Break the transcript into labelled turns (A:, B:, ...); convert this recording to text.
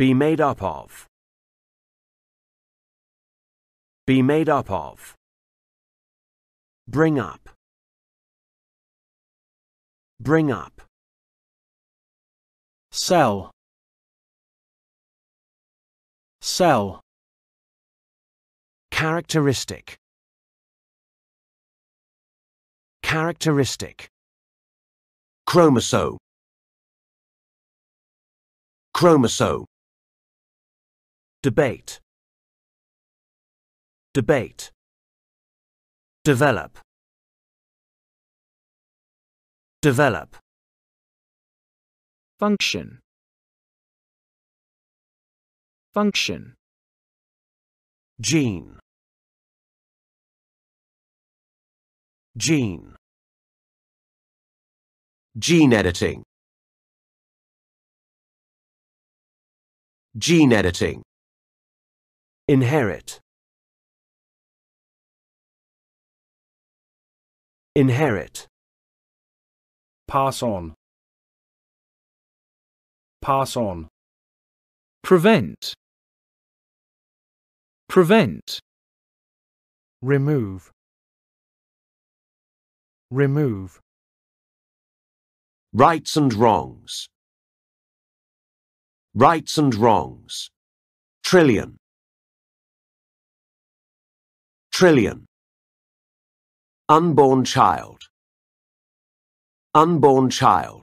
A: Be made up of. Be made up of. Bring up. Bring up. Sell. Sell. Characteristic. Characteristic. Chromosome. Chromosome. Debate. Debate. Develop. Develop. Function. Function. Gene. Gene. Gene editing. Gene editing. Inherit. Inherit. Pass on. Pass on. Prevent. Prevent. Remove. Remove. Rights and wrongs. Rights and wrongs. Trillion. Trillion. Unborn child. Unborn child.